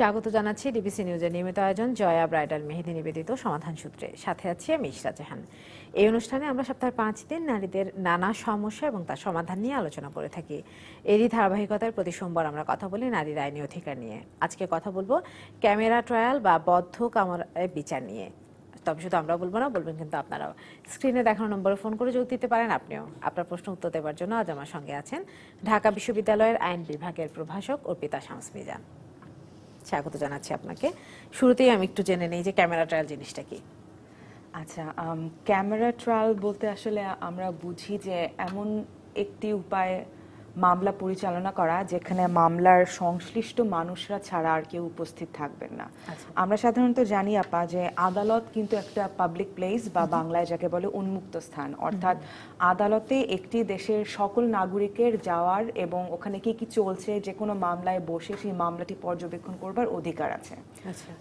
স্বাগত জানাচ্ছি ডিবিসি নিউজের নিয়মিত আয়োজন জয়া ব্রাইডাল মেহেদি নিবেদিত সমাধান সূত্রে সাথে আছি আমি ইশরা জাহান এই অনুষ্ঠানে আমরা সপ্তাহের পাঁচ দিন নারীদের নানা সমস্যা এবং তার সমাধান নিয়ে আলোচনা করে থাকি এরই ধারাবাহিকতার প্রতি সোমবার আমরা কথা বলি নারীর আইনি অধিকার নিয়ে আজকে কথা বলবো ক্যামেরা ট্রায়াল বা বদ্ধ কামরায় বিচার নিয়ে তবে শুধু আমরা বলবো না বলবেন কিন্তু আপনারাও স্ক্রিনে দেখানো নম্বরে ফোন করে যোগ দিতে পারেন আপনিও আপনার প্রশ্ন উত্তর দেওয়ার জন্য আজ আমার সঙ্গে আছেন ঢাকা বিশ্ববিদ্যালয়ের আইন বিভাগের প্রভাষক অর্পিতা শামস মিজান স্বাগত জানাচ্ছি আপনাকে শুরুতেই আমি একটু জেনে নিই যে ক্যামেরা ট্রায়াল জিনিসটা কি আচ্ছা ক্যামেরা ট্রায়াল বলতে আসলে আমরা বুঝি যে এমন একটি উপায় মামলা পরিচালনা করা যেখানে মামলার সংশ্লিষ্ট মানুষরা ছাড়া আর কেউ উপস্থিত থাকবেন না আচ্ছা। আমরা সাধারণত জানি আপা যে আদালত কিন্তু একটা পাবলিক প্লেস বা বাংলায় যাকে বলে উন্মুক্ত স্থান অর্থাৎ আদালতে একটি দেশের সকল নাগরিকের যাওয়ার এবং ওখানে কি কি চলছে যে কোনো মামলায় বসে সেই মামলাটি পর্যবেক্ষণ করবার অধিকার আছে আচ্ছা।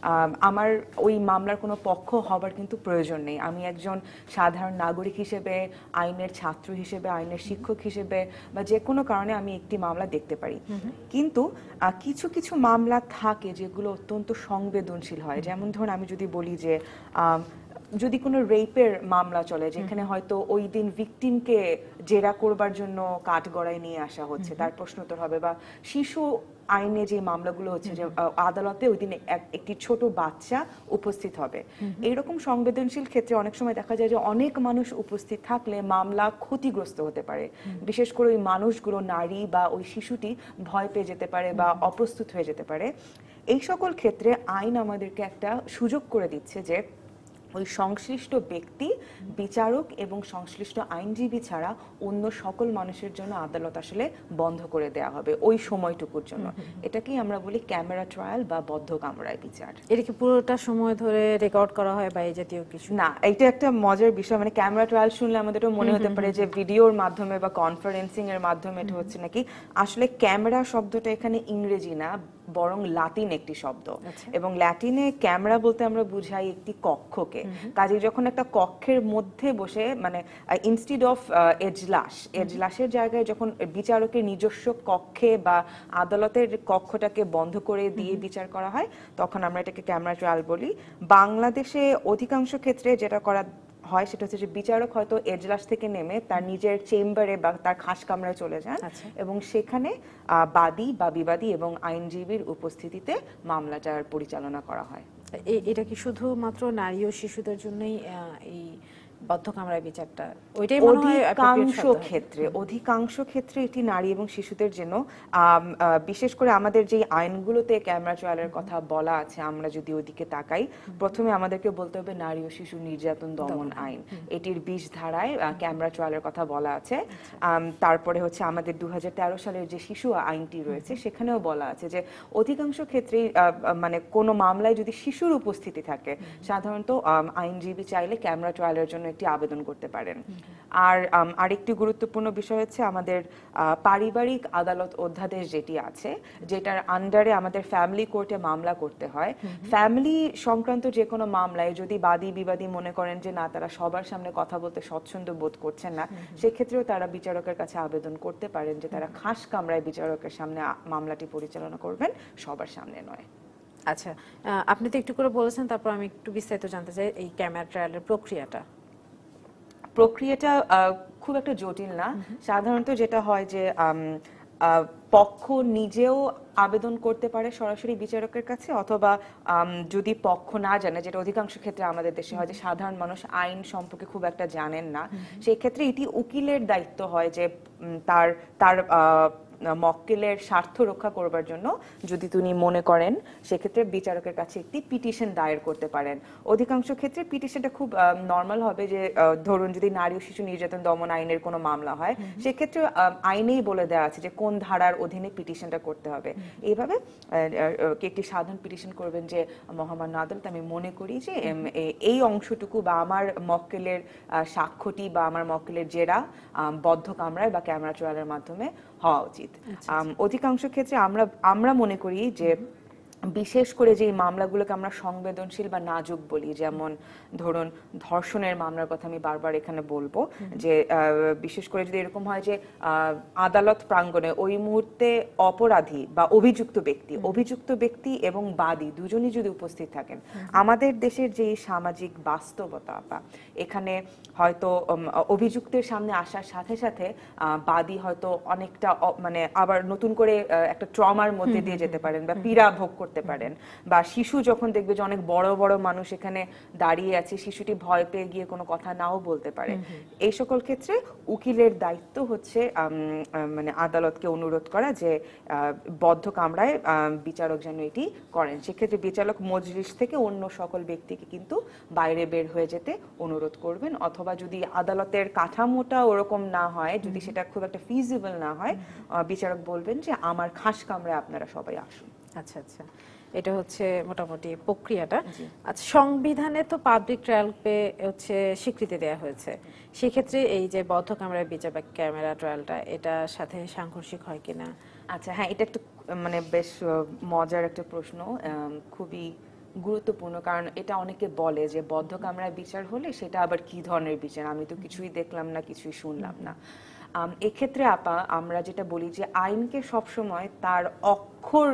আমার ওই মামলার কোনো পক্ষ হবার কিন্তু প্রয়োজন নেই আমি একজন সাধারণ নাগরিক হিসেবে আইনের ছাত্র হিসেবে আইনের শিক্ষক হিসেবে বা যে কোনো কারণে কারণে আমি একটি মামলা দেখতে পারি কিন্তু কিছু কিছু মামলা থাকে যেগুলো অত্যন্ত সংবেদনশীল হয় যেমন ধরুন আমি যদি বলি যে যদি কোনো রেপের মামলা চলে যেখানে হয়তো ওই দিন ভিকটিমকে জেরা করবার জন্য কাঠগড়ায় নিয়ে আসা হচ্ছে তার প্রশ্নোত্তর হবে বা শিশু আইনে যে মামলাগুলো হচ্ছে যে আদালতে ওই দিন একটি ছোট বাচ্চা উপস্থিত হবে এইরকম সংবেদনশীল ক্ষেত্রে অনেক সময় দেখা যায় যে অনেক মানুষ উপস্থিত থাকলে মামলা ক্ষতিগ্রস্ত হতে পারে বিশেষ করে ওই মানুষগুলো নারী বা ওই শিশুটি ভয় পেয়ে যেতে পারে বা অপ্রস্তুত হয়ে যেতে পারে এই সকল ক্ষেত্রে আইন আমাদেরকে একটা সুযোগ করে দিচ্ছে যে ওই সংশ্লিষ্ট ব্যক্তি বিচারক এবং সংশ্লিষ্ট আইনজীবী ছাড়া অন্য সকল মানুষের জন্য আদালত আসলে বন্ধ করে দেয়া হবে ওই সময়টুকুর জন্য এটাকেই আমরা বলি ক্যামেরা ট্রায়াল বা বদ্ধ কামরায় বিচার এটা কি পুরোটা সময় ধরে রেকর্ড করা হয় বা এই জাতীয় কিছু না এটা একটা মজার বিষয় মানে ক্যামেরা ট্রায়াল শুনলে আমাদের মনে হতে পারে যে ভিডিওর মাধ্যমে বা কনফারেন্সিং এর মাধ্যমে এটা হচ্ছে নাকি আসলে ক্যামেরা শব্দটা এখানে ইংরেজি না বরং লাতিন একটি শব্দ আচ্ছা। এবং ল্যাটিনে ক্যামেরা বলতে আমরা বুঝাই একটি কক্ষকে কাজে যখন একটা কক্ষের মধ্যে বসে মানে ইনস্টিড অফ এজলাস এজলাসের জায়গায় যখন বিচারকের নিজস্ব কক্ষে বা আদালতের কক্ষটাকে বন্ধ করে দিয়ে বিচার করা হয় তখন আমরা এটাকে ক্যামেরা ট্রায়াল বলি বাংলাদেশে অধিকাংশ ক্ষেত্রে যেটা করা হয় সেটা হচ্ছে যে বিচারক হয়তো এজলাস থেকে নেমে তার নিজের চেম্বারে বা তার খাস কামরায় চলে যান আচ্ছা। এবং সেখানে বাদী বা বিবাদী এবং আইনজীবীর উপস্থিতিতে মামলাটার পরিচালনা করা হয় এটা কি শুধুমাত্র নারী ও শিশুদের জন্যই এই বিচারটা ওইটাই মনে হয় অধিকাংশ ক্ষেত্রে অধিকাংশ ক্ষেত্রে এটি নারী এবং শিশুদের জন্য বিশেষ করে আমাদের যে আইনগুলোতে ক্যামেরা কথা বলা আছে আমরা যদি ওদিকে তাকাই প্রথমে আমাদেরকে বলতে হবে নারী ও শিশু নির্যাতন দমন আইন এটির বিশ ধারায় ক্যামেরা কথা বলা আছে আচ্ছা। তারপরে হচ্ছে আমাদের দু সালের যে শিশু আইনটি রয়েছে সেখানেও বলা আছে যে অধিকাংশ ক্ষেত্রেই মানে কোনো মামলায় যদি শিশুর উপস্থিতি থাকে সাধারণত আইনজীবী চাইলে ক্যামেরা ট্রায়ালের জন্য একটি আবেদন করতে পারেন আর আরেকটি গুরুত্বপূর্ণ বিষয় হচ্ছে আমাদের পারিবারিক আদালত অধ্যাদেশ যেটি আছে যেটার আন্ডারে আমাদের ফ্যামিলি কোর্টে মামলা করতে হয় ফ্যামিলি সংক্রান্ত যে কোনো মামলায় যদি বাদী বিবাদী মনে করেন যে না তারা সবার সামনে কথা বলতে স্বচ্ছন্দ বোধ করছেন না সেক্ষেত্রেও তারা বিচারকের কাছে আবেদন করতে পারেন যে তারা খাস কামরায় বিচারকের সামনে মামলাটি পরিচালনা করবেন সবার সামনে নয় আচ্ছা আপনি তো একটু করে বলেছেন তারপর আমি একটু বিস্তারিত জানতে চাই এই ক্যামেরা ট্রায়ালের প্রক্রিয়াটা প্রক্রিয়াটা খুব একটা জটিল না সাধারণত যেটা হয় যে পক্ষ নিজেও আবেদন করতে পারে সরাসরি বিচারকের কাছে অথবা যদি পক্ষ না জানে যেটা অধিকাংশ ক্ষেত্রে আমাদের দেশে হয় যে সাধারণ মানুষ আইন সম্পর্কে খুব একটা জানেন না সেই ক্ষেত্রে এটি উকিলের দায়িত্ব হয় যে তার তার মক্কেলের স্বার্থ রক্ষা করবার জন্য যদি তিনি মনে করেন সেক্ষেত্রে বিচারকের কাছে একটি পিটিশন দায়ের করতে পারেন অধিকাংশ ক্ষেত্রে পিটিশনটা খুব নর্মাল হবে যে ধরুন যদি নারী ও শিশু নির্যাতন দমন আইনের কোনো মামলা হয় সেক্ষেত্রে আইনেই বলে দেওয়া আছে যে কোন ধারার অধীনে পিটিশনটা করতে হবে এইভাবে একটি সাধারণ পিটিশন করবেন যে মহামান্য আদালত আমি মনে করি যে এই অংশটুকু বা আমার মক্কেলের সাক্ষ্যটি বা আমার মক্কেলের জেরা বদ্ধ কামরায় বা ক্যামেরা ট্রায়ালের মাধ্যমে হওয়া উচিত আচ্ছা, আচ্ছা। অধিকাংশ ক্ষেত্রে আমরা আমরা মনে করি যে বিশেষ করে যে মামলাগুলোকে আমরা সংবেদনশীল বা নাজুক বলি যেমন ধরুন ধর্ষণের মামলার কথা আমি বারবার এখানে বলবো যে বিশেষ করে যদি এরকম হয় যে আদালত প্রাঙ্গণে ওই মুহূর্তে অপরাধী বা অভিযুক্ত ব্যক্তি অভিযুক্ত ব্যক্তি এবং বাদী দুজনই যদি উপস্থিত থাকেন আমাদের দেশের যে সামাজিক বাস্তবতা বা এখানে হয়তো অভিযুক্তের সামনে আসার সাথে সাথে বাদী হয়তো অনেকটা মানে আবার নতুন করে একটা ট্রমার মধ্যে দিয়ে যেতে পারেন বা পীড়া ভোগ করতে পারেন বা শিশু যখন দেখবে যে অনেক বড় বড় মানুষ এখানে দাঁড়িয়ে আছে শিশুটি ভয় পেয়ে গিয়ে কোনো কথা নাও বলতে পারে এই সকল ক্ষেত্রে উকিলের দায়িত্ব হচ্ছে মানে আদালতকে অনুরোধ করা যে বদ্ধ কামরায় বিচারক যেন এটি করেন সেক্ষেত্রে বিচারক মজলিস থেকে অন্য সকল ব্যক্তিকে কিন্তু বাইরে বের হয়ে যেতে অনুরোধ করবেন অথবা যদি আদালতের কাঠামোটা ওরকম না হয় যদি সেটা খুব একটা ফিজিবল না হয় বিচারক বলবেন যে আমার খাস কামরায় আপনারা সবাই আসুন আচ্ছা আচ্ছা এটা হচ্ছে মোটামুটি প্রক্রিয়াটা আচ্ছা সংবিধানে তো পাবলিক ট্রায়াল পে হচ্ছে স্বীকৃতি দেওয়া হয়েছে সেক্ষেত্রে এই যে বদ্ধ ক্যামেরা বিচার বা ক্যামেরা ট্রায়ালটা এটা সাথে সাংঘর্ষিক হয় কিনা আচ্ছা হ্যাঁ এটা একটু মানে বেশ মজার একটা প্রশ্ন খুবই গুরুত্বপূর্ণ কারণ এটা অনেকে বলে যে বদ্ধ কামরায় বিচার হলে সেটা আবার কি ধরনের বিচার আমি তো কিছুই দেখলাম না কিছুই শুনলাম না এক্ষেত্রে আপা আমরা যেটা বলি যে আইনকে সবসময় তার অক্ষর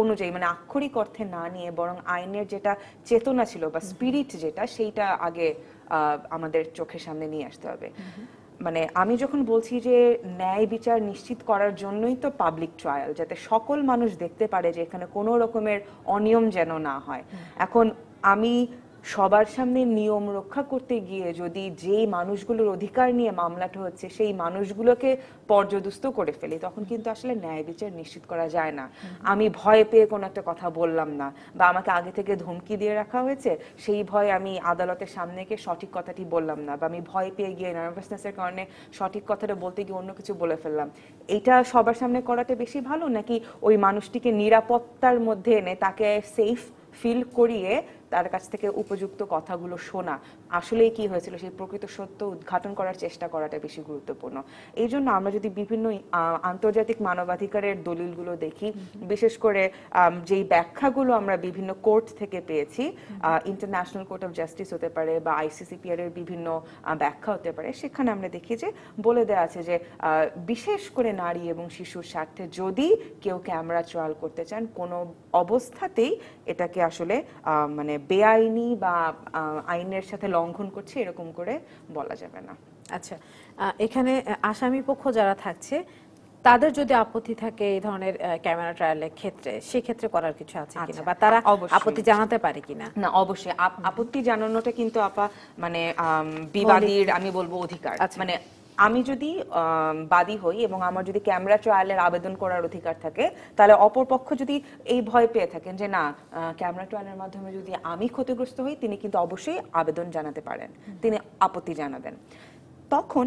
অনুযায়ী মানে আক্ষরিক অর্থে না নিয়ে বরং আইনের যেটা চেতনা ছিল বা স্পিরিট যেটা সেইটা আগে আমাদের চোখের সামনে নিয়ে আসতে হবে মানে আমি যখন বলছি যে ন্যায় বিচার নিশ্চিত করার জন্যই তো পাবলিক ট্রায়াল যাতে সকল মানুষ দেখতে পারে যে এখানে কোনো রকমের অনিয়ম যেন না হয় এখন আমি সবার সামনে নিয়ম রক্ষা করতে গিয়ে যদি যে মানুষগুলোর অধিকার নিয়ে মামলাটা হচ্ছে সেই মানুষগুলোকে পর্যদুস্ত করে ফেলি তখন কিন্তু আসলে ন্যায় বিচার নিশ্চিত করা যায় না আমি ভয় পেয়ে কোনো একটা কথা বললাম না বা আমাকে আগে থেকে ধমকি দিয়ে রাখা হয়েছে সেই ভয়ে আমি আদালতের সামনে গিয়ে সঠিক কথাটি বললাম না বা আমি ভয় পেয়ে গিয়ে নার্ভাসনেসের কারণে সঠিক কথাটা বলতে গিয়ে অন্য কিছু বলে ফেললাম এটা সবার সামনে করাটা বেশি ভালো নাকি ওই মানুষটিকে নিরাপত্তার মধ্যে এনে তাকে সেফ ফিল করিয়ে তার কাছ থেকে উপযুক্ত কথাগুলো শোনা আসলেই কি হয়েছিল সেই প্রকৃত সত্য উদ্ঘাটন করার চেষ্টা করাটা বেশি গুরুত্বপূর্ণ এই জন্য আমরা যদি বিভিন্ন আন্তর্জাতিক মানবাধিকারের দলিলগুলো দেখি বিশেষ করে যেই ব্যাখ্যাগুলো আমরা বিভিন্ন কোর্ট থেকে পেয়েছি ইন্টারন্যাশনাল কোর্ট অফ জাস্টিস হতে পারে বা আইসিসিপিআর এর বিভিন্ন ব্যাখ্যা হতে পারে সেখানে আমরা দেখি যে বলে দেওয়া আছে যে বিশেষ করে নারী এবং শিশুর স্বার্থে যদি কেউ ক্যামেরা চয়াল করতে চান কোনো অবস্থাতেই এটাকে আসলে মানে বেআইনি বা আইনের সাথে লঙ্ঘন করছে এরকম করে বলা যাবে না আচ্ছা এখানে আসামি পক্ষ যারা থাকছে তাদের যদি আপত্তি থাকে এই ধরনের ক্যামেরা ট্রায়ালের ক্ষেত্রে সেক্ষেত্রে করার কিছু আছে কিনা আচ্ছা, বা তারা আপত্তি জানাতে পারে কিনা না অবশ্যই আপত্তি জানানোটা কিন্তু আপা মানে বিবাদীর আমি বলবো অধিকার আচ্ছা। মানে আমি যদি বাদী হই এবং আমার যদি ক্যামেরা ট্রায়ালের আবেদন করার অধিকার থাকে তাহলে অপরপক্ষ যদি এই ভয় পেয়ে থাকেন যে না ক্যামেরা ট্রায়ালের মাধ্যমে যদি আমি ক্ষতিগ্রস্ত হই তিনি কিন্তু অবশ্যই আবেদন জানাতে পারেন তিনি আপত্তি জানাবেন তখন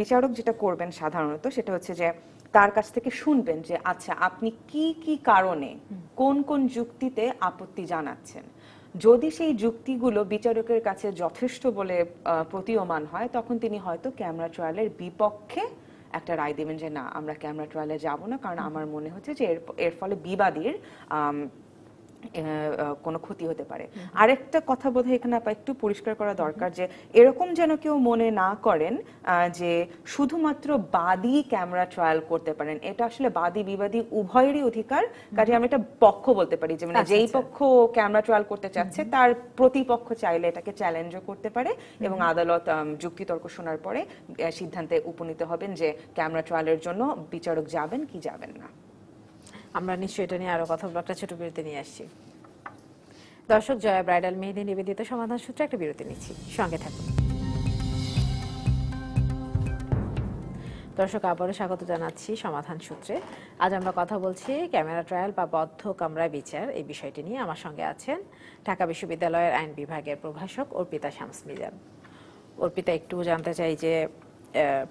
বিচারক যেটা করবেন সাধারণত সেটা হচ্ছে যে তার কাছ থেকে শুনবেন যে আচ্ছা আপনি কি কি কারণে কোন কোন যুক্তিতে আপত্তি জানাচ্ছেন যদি সেই যুক্তিগুলো বিচারকের কাছে যথেষ্ট বলে প্রতীয়মান হয় তখন তিনি হয়তো ক্যামেরা ট্রায়ালের বিপক্ষে একটা রায় দেবেন যে না আমরা ক্যামেরা ট্রায়ালে যাব না কারণ আমার মনে হচ্ছে যে এর এর ফলে বিবাদীর কোনো ক্ষতি হতে পারে আরেকটা কথা বোধহয় এখানে আপা একটু পরিষ্কার করা দরকার যে এরকম যেন কেউ মনে না করেন যে শুধুমাত্র বাদী ক্যামেরা ট্রায়াল করতে পারেন এটা আসলে বাদী বিবাদী উভয়েরই অধিকার কাজে আমরা এটা পক্ষ বলতে পারি যে মানে আচ্ছা, যেই আচ্ছা। পক্ষ ক্যামেরা ট্রায়াল করতে চাচ্ছে তার প্রতিপক্ষ চাইলে এটাকে চ্যালেঞ্জও করতে পারে এবং আদালত যুক্তি তর্ক শোনার পরে সিদ্ধান্তে উপনীত হবেন যে ক্যামেরা ট্রায়ালের জন্য বিচারক যাবেন কি যাবেন না আমরা নিশ্চয়ই এটা নিয়ে আরো কথা একটা ছোট বিরতি নিয়ে আসছি দর্শক জয়া ব্রাইডাল মেহেদি নিবেদিত সমাধান সূত্রে একটা বিরতি নিচ্ছি সঙ্গে থাকুন দর্শক আবারও স্বাগত জানাচ্ছি সমাধান সূত্রে আজ আমরা কথা বলছি ক্যামেরা ট্রায়াল বা বদ্ধ কামরা বিচার এই বিষয়টি নিয়ে আমার সঙ্গে আছেন ঢাকা বিশ্ববিদ্যালয়ের আইন বিভাগের প্রভাষক অর্পিতা শামস মিজান অর্পিতা একটু জানতে চাই যে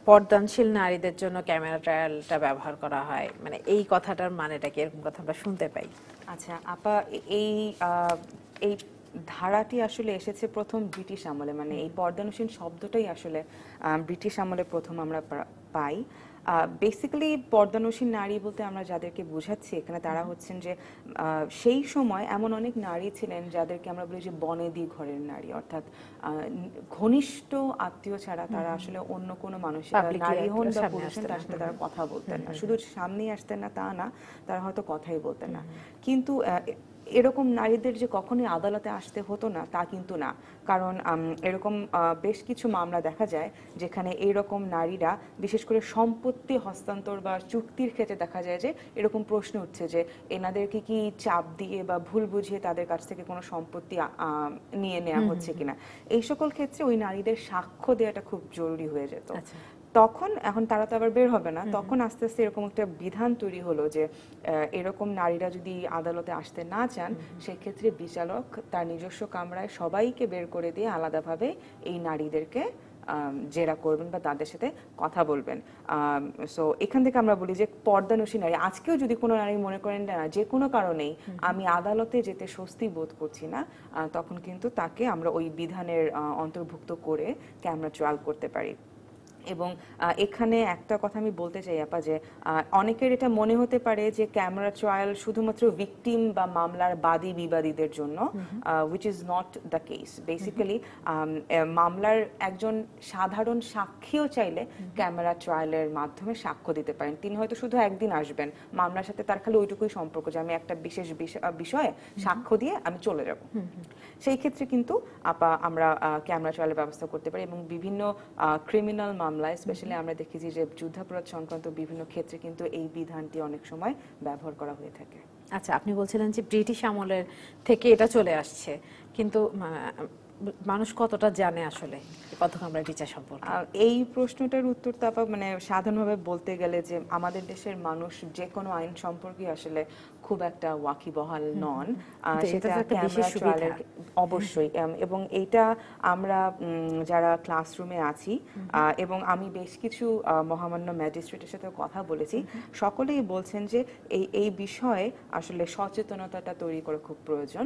পর্দানশীল নারীদের জন্য ক্যামেরা ট্রায়ালটা ব্যবহার করা হয় মানে এই কথাটার মানেটা কি এরকম কথা আমরা শুনতে পাই আচ্ছা আপা এই এই ধারাটি আসলে এসেছে প্রথম ব্রিটিশ আমলে মানে এই পর্দানশীল শব্দটাই আসলে ব্রিটিশ আমলে প্রথম আমরা পাই বেসিক্যালি পর্দানসীন নারী বলতে আমরা যাদেরকে বোঝাচ্ছি এখানে তারা হচ্ছেন যে সেই সময় এমন অনেক নারী ছিলেন যাদেরকে আমরা বলি যে বনে বনেদি ঘরের নারী অর্থাৎ ঘনিষ্ঠ আত্মীয় ছাড়া তারা আসলে অন্য কোনো মানুষ নারী হন বা পুরুষ তার সাথে তারা কথা বলতেন না শুধু সামনেই আসতেন না তা না তারা হয়তো কথাই বলতেন না কিন্তু এরকম নারীদের যে কখনই আদালতে আসতে হতো না তা কিন্তু না কারণ এরকম বেশ কিছু মামলা দেখা যায় যেখানে এরকম নারীরা বিশেষ করে সম্পত্তি হস্তান্তর বা চুক্তির ক্ষেত্রে দেখা যায় যে এরকম প্রশ্ন উঠছে যে এনাদেরকে কি চাপ দিয়ে বা ভুল বুঝিয়ে তাদের কাছ থেকে কোনো সম্পত্তি নিয়ে নেওয়া হচ্ছে কিনা এই সকল ক্ষেত্রে ওই নারীদের সাক্ষ্য দেওয়াটা খুব জরুরি হয়ে যেত আচ্ছা। তখন এখন তারা তো আবার বের হবে না তখন আস্তে আস্তে এরকম একটা বিধান তৈরি হলো যে এরকম নারীরা যদি আদালতে আসতে না চান সেক্ষেত্রে বিচারক তার নিজস্ব কামরায় সবাইকে বের করে দিয়ে আলাদাভাবে এই নারীদেরকে জেরা করবেন বা তাদের সাথে কথা বলবেন সো এখান থেকে আমরা বলি যে পর্দানসী নারী আজকেও যদি কোনো নারী মনে করেন না যে কোনো কারণেই আমি আদালতে যেতে স্বস্তি বোধ করছি না তখন কিন্তু তাকে আমরা ওই বিধানের অন্তর্ভুক্ত করে ক্যামেরা ট্রায়াল করতে পারি এবং এখানে একটা কথা আমি বলতে চাই আপা যে অনেকের এটা মনে হতে পারে যে ক্যামেরা ট্রায়াল শুধুমাত্র ভিকটিম বা মামলার বাদী বিবাদীদের জন্য which is not the case basically মামলার একজন সাধারণ সাক্ষীও চাইলে ক্যামেরা ট্রায়ালের মাধ্যমে সাক্ষ্য দিতে পারেন তিনি হয়তো শুধু একদিন আসবেন মামলার সাথে তার খালি ওইটুকুই সম্পর্ক যে আমি একটা বিশেষ বিষয়ে সাক্ষ্য দিয়ে আমি চলে যাব সেই ক্ষেত্রে কিন্তু আপা আমরা ক্যামেরা ট্রায়ালের ব্যবস্থা করতে পারি এবং বিভিন্ন ক্রিমিনাল মামলা মামলায় স্পেশালি আমরা দেখেছি যে যুদ্ধাপরাধ সংক্রান্ত বিভিন্ন ক্ষেত্রে কিন্তু এই বিধানটি অনেক সময় ব্যবহার করা হয়ে থাকে আচ্ছা আপনি বলছিলেন যে ব্রিটিশ আমলের থেকে এটা চলে আসছে কিন্তু মানুষ কতটা জানে আসলে পথকামরা টিচার সম্পর্কে এই প্রশ্নটার উত্তর তো আপা মানে সাধারণভাবে বলতে গেলে যে আমাদের দেশের মানুষ যে কোনো আইন সম্পর্কে আসলে খুব একটা ওয়াকিবহাল নন সেটা ক্যামেরা অবশ্যই এবং এটা আমরা যারা ক্লাসরুমে আছি এবং আমি বেশ কিছু মহামান্য ম্যাজিস্ট্রেটের সাথে কথা বলেছি সকলেই বলছেন যে এই এই বিষয়ে আসলে সচেতনতাটা তৈরি করা খুব প্রয়োজন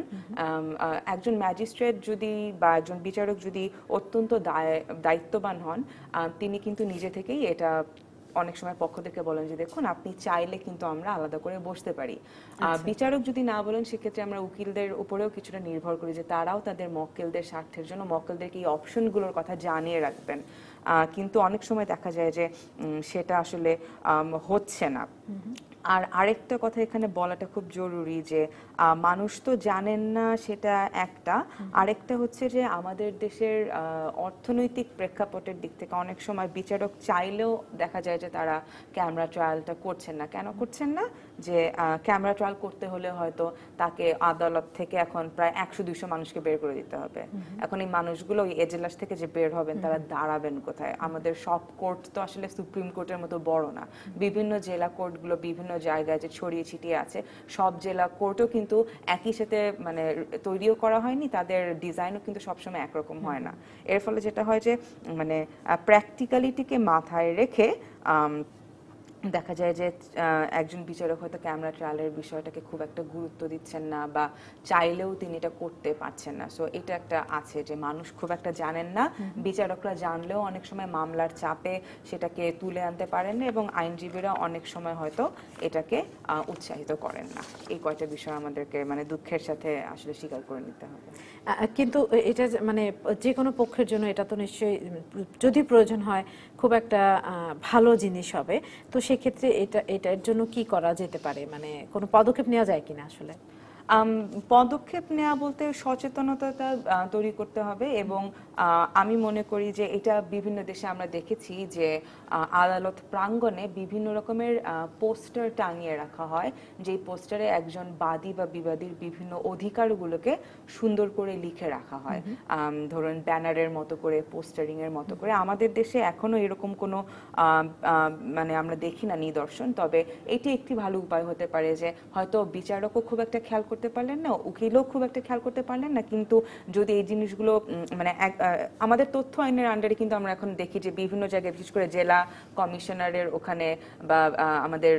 একজন ম্যাজিস্ট্রেট যদি বা একজন বিচারক যদি অত্যন্ত দায়িত্ববান হন তিনি কিন্তু নিজে থেকেই এটা অনেক সময় পক্ষ থেকে বলেন যে দেখুন আপনি চাইলে কিন্তু আমরা আলাদা করে বসতে পারি আচ্ছা। বিচারক যদি না বলেন সেক্ষেত্রে আমরা উকিলদের উপরেও কিছুটা নির্ভর করি যে তারাও তাদের মক্কেলদের স্বার্থের জন্য মক্কেলদেরকে এই অপশনগুলোর কথা জানিয়ে রাখবেন কিন্তু অনেক সময় দেখা যায় যে সেটা আসলে হচ্ছে না আর আরেকটা কথা এখানে বলাটা খুব জরুরি যে মানুষ তো জানেন না সেটা একটা আরেকটা হচ্ছে যে আমাদের দেশের অর্থনৈতিক প্রেক্ষাপটের দিক থেকে অনেক সময় বিচারক চাইলেও দেখা যায় যে তারা ক্যামেরা ট্রায়ালটা করছেন না কেন করছেন না যে ক্যামেরা ট্রায়াল করতে হলে হয়তো তাকে আদালত থেকে এখন প্রায় একশো দুইশো মানুষকে বের করে দিতে হবে এখন এই মানুষগুলো ওই এজেলাস থেকে যে বের হবেন তারা দাঁড়াবেন কোথায় আমাদের সব কোর্ট তো আসলে সুপ্রিম কোর্টের মতো বড় না বিভিন্ন জেলা কোর্টগুলো বিভিন্ন জায়গায় যে ছড়িয়ে ছিটিয়ে আছে সব জেলা কোর্টও কিন্তু একই সাথে মানে তৈরিও করা হয়নি তাদের ডিজাইনও কিন্তু সবসময় একরকম হয় না এর ফলে যেটা হয় যে মানে প্র্যাকটিক্যালিটিকে মাথায় রেখে দেখা যায় যে একজন বিচারক হয়তো ক্যামেরা ট্রায়ালের বিষয়টাকে খুব একটা গুরুত্ব দিচ্ছেন না বা চাইলেও তিনি এটা করতে পারছেন না সো এটা একটা আছে যে মানুষ খুব একটা জানেন না বিচারকরা জানলেও অনেক সময় মামলার চাপে সেটাকে তুলে আনতে পারেন না এবং আইনজীবীরা অনেক সময় হয়তো এটাকে উৎসাহিত করেন না এই কয়টা বিষয় আমাদেরকে মানে দুঃখের সাথে আসলে স্বীকার করে নিতে হবে কিন্তু এটা মানে যে কোনো পক্ষের জন্য এটা তো নিশ্চয়ই যদি প্রয়োজন হয় খুব একটা ভালো জিনিস হবে তো সেক্ষেত্রে এটা এটার জন্য কি করা যেতে পারে মানে কোনো পদক্ষেপ নেওয়া যায় কিনা আসলে পদক্ষেপ নেওয়া বলতে সচেতনতা তৈরি করতে হবে এবং আমি মনে করি যে এটা বিভিন্ন দেশে আমরা দেখেছি যে আদালত প্রাঙ্গণে বিভিন্ন রকমের পোস্টার টাঙিয়ে রাখা হয় যেই পোস্টারে একজন বাদী বা বিবাদীর বিভিন্ন অধিকারগুলোকে সুন্দর করে লিখে রাখা হয় ধরুন ব্যানারের মতো করে পোস্টারিং এর মতো করে আমাদের দেশে এখনো এরকম কোনো মানে আমরা দেখি না নিদর্শন তবে এটি একটি ভালো উপায় হতে পারে যে হয়তো বিচারকও খুব একটা খেয়াল করতে পারলেন না উকিলও খুব একটা খেয়াল করতে পারলেন না কিন্তু যদি এই জিনিসগুলো মানে এক আমাদের তথ্য আইনের আন্ডারে কিন্তু আমরা এখন দেখি যে বিভিন্ন জায়গায় বিশেষ করে জেলা কমিশনারের ওখানে বা আমাদের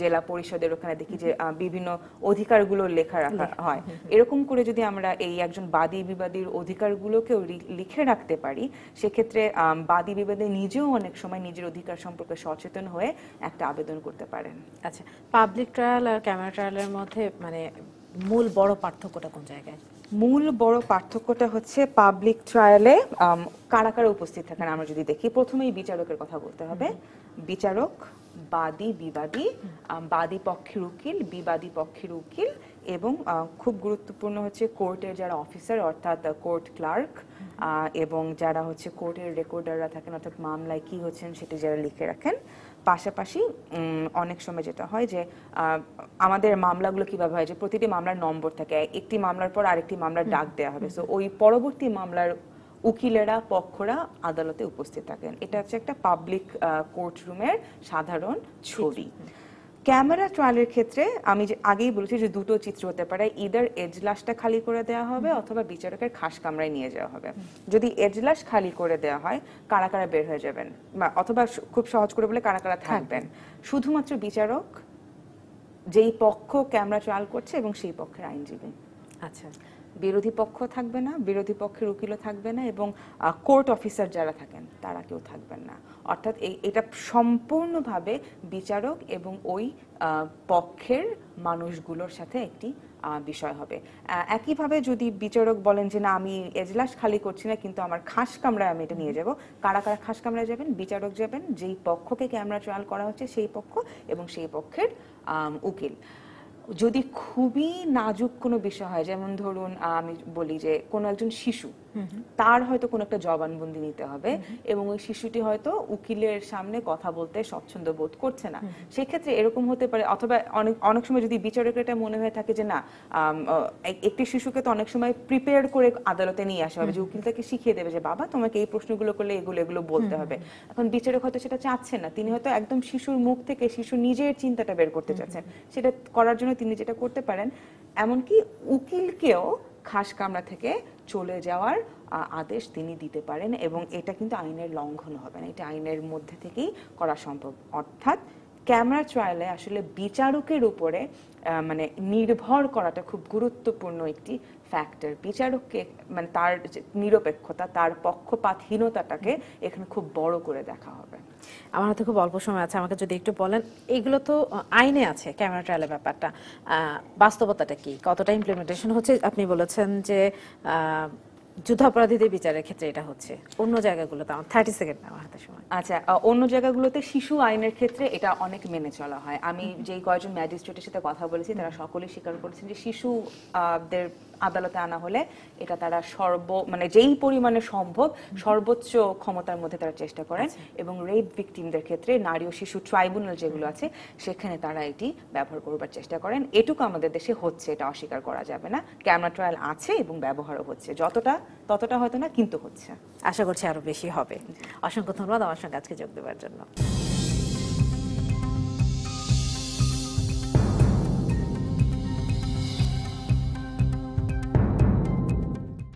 জেলা পরিষদের ওখানে দেখি যে বিভিন্ন অধিকারগুলো লেখা রাখা হয় এরকম করে যদি আমরা এই একজন বাদী বিবাদীর অধিকারগুলোকেও লিখে রাখতে পারি সেক্ষেত্রে বাদী বিবাদী নিজেও অনেক সময় নিজের অধিকার সম্পর্কে সচেতন হয়ে একটা আবেদন করতে পারেন আচ্ছা পাবলিক ট্রায়াল আর ক্যামেরা ট্রায়ালের মধ্যে মানে মূল বড় পার্থক্যটা কোন জায়গায় মূল বড় পার্থক্যটা হচ্ছে পাবলিক ট্রায়ালে কারা কারা উপস্থিত থাকেন আমরা যদি দেখি প্রথমেই বিচারকের কথা বলতে হবে বিচারক বাদী বিবাদী বাদী পক্ষের উকিল বিবাদী পক্ষের উকিল এবং খুব গুরুত্বপূর্ণ হচ্ছে কোর্টের যারা অফিসার অর্থাৎ কোর্ট ক্লার্ক এবং যারা হচ্ছে কোর্টের রেকর্ডাররা থাকেন অর্থাৎ মামলায় কি হচ্ছেন সেটি যারা লিখে রাখেন পাশাপাশি অনেক সময় যেটা হয় যে আমাদের মামলাগুলো কিভাবে হয় যে প্রতিটি মামলার নম্বর থাকে একটি মামলার পর আরেকটি মামলার ডাক দেওয়া হবে সো ওই পরবর্তী মামলার উকিলেরা পক্ষরা আদালতে উপস্থিত থাকেন এটা হচ্ছে একটা পাবলিক কোর্ট রুমের সাধারণ ছবি ক্যামেরা ট্রায়ালের ক্ষেত্রে আমি যে আগেই বলেছি যে দুটো চিত্র হতে পারে ইদার এজলাসটা খালি করে দেওয়া হবে অথবা বিচারকের খাস কামরায় নিয়ে যাওয়া হবে যদি এজলাস খালি করে দেওয়া হয় কারা কারা বের হয়ে যাবেন অথবা খুব সহজ করে বলে কারা কারা থাকবেন শুধুমাত্র বিচারক যেই পক্ষ ক্যামেরা ট্রায়াল করছে এবং সেই পক্ষের আইনজীবী আচ্ছা বিরোধী পক্ষ থাকবে না বিরোধী পক্ষের উকিলও থাকবে না এবং কোর্ট অফিসার যারা থাকেন তারা কেউ থাকবেন না অর্থাৎ এটা সম্পূর্ণভাবে বিচারক এবং ওই পক্ষের মানুষগুলোর সাথে একটি বিষয় হবে একইভাবে যদি বিচারক বলেন যে না আমি এজলাস খালি করছি না কিন্তু আমার খাস কামরায় আমি এটা নিয়ে যাব কারা কারা খাস কামরায় যাবেন বিচারক যাবেন যেই পক্ষকে ক্যামেরা ট্রায়াল করা হচ্ছে সেই পক্ষ এবং সেই পক্ষের উকিল যদি খুবই নাজুক কোনো বিষয় হয় যেমন ধরুন আমি বলি যে কোনো একজন শিশু তার হয়তো কোনো একটা জবানবন্দি নিতে হবে এবং ওই শিশুটি হয়তো উকিলের সামনে কথা বলতে স্বচ্ছন্দ বোধ করছে না সেক্ষেত্রে এরকম হতে পারে অথবা অনেক অনেক সময় যদি বিচারকের এটা মনে হয়ে থাকে যে না একটি শিশুকে তো অনেক সময় প্রিপেয়ার করে আদালতে নিয়ে আসা হবে যে উকিল তাকে শিখিয়ে দেবে যে বাবা তোমাকে এই প্রশ্নগুলো করলে এগুলো এগুলো বলতে হবে এখন বিচারক হয়তো সেটা চাচ্ছেন না তিনি হয়তো একদম শিশুর মুখ থেকে শিশু নিজের চিন্তাটা বের করতে চাচ্ছেন সেটা করার জন্য তিনি যেটা করতে পারেন এমনকি উকিলকেও খাস কামরা থেকে চলে যাওয়ার আদেশ তিনি দিতে পারেন এবং এটা কিন্তু আইনের লঙ্ঘন হবে না এটা আইনের মধ্যে থেকেই করা সম্ভব অর্থাৎ ক্যামেরা ট্রায়ালে আসলে বিচারকের উপরে মানে নির্ভর করাটা খুব গুরুত্বপূর্ণ একটি ফ্যাক্টর বিচারককে মানে তার নিরপেক্ষতা তার পক্ষপাতহীনতাটাকে এখানে খুব বড় করে দেখা হবে আমার হাতে খুব অল্প সময় আছে আমাকে যদি একটু বলেন এগুলো তো আইনে আছে ক্যামেরা ট্রায়ালের ব্যাপারটা বাস্তবতাটা কি কতটা ইমপ্লিমেন্টেশন হচ্ছে আপনি বলেছেন যে যুদ্ধাপরাধীদের বিচারের ক্ষেত্রে এটা হচ্ছে অন্য জায়গাগুলোতে আমার থার্টি সেকেন্ড নেওয়া হাতে সময় আচ্ছা অন্য জায়গাগুলোতে শিশু আইনের ক্ষেত্রে এটা অনেক মেনে চলা হয় আমি যেই কয়েকজন ম্যাজিস্ট্রেটের সাথে কথা বলেছি তারা সকলেই স্বীকার করেছেন যে শিশুদের আদালতে আনা হলে এটা তারা সর্ব মানে যেই পরিমাণে সম্ভব সর্বোচ্চ ক্ষমতার মধ্যে তারা চেষ্টা করেন আচ্ছা। এবং রেপ ভিকটিমদের ক্ষেত্রে নারী ও শিশু ট্রাইব্যুনাল যেগুলো আছে সেখানে তারা এটি ব্যবহার করবার চেষ্টা করেন এটুকু আমাদের দেশে হচ্ছে এটা অস্বীকার করা যাবে না ক্যামেরা ট্রায়াল আছে এবং ব্যবহারও হচ্ছে যতটা ততটা হয়তো না কিন্তু হচ্ছে আশা করছি আরো বেশি হবে অসংখ্য ধন্যবাদ আমার সঙ্গে আজকে যোগ দেওয়ার জন্য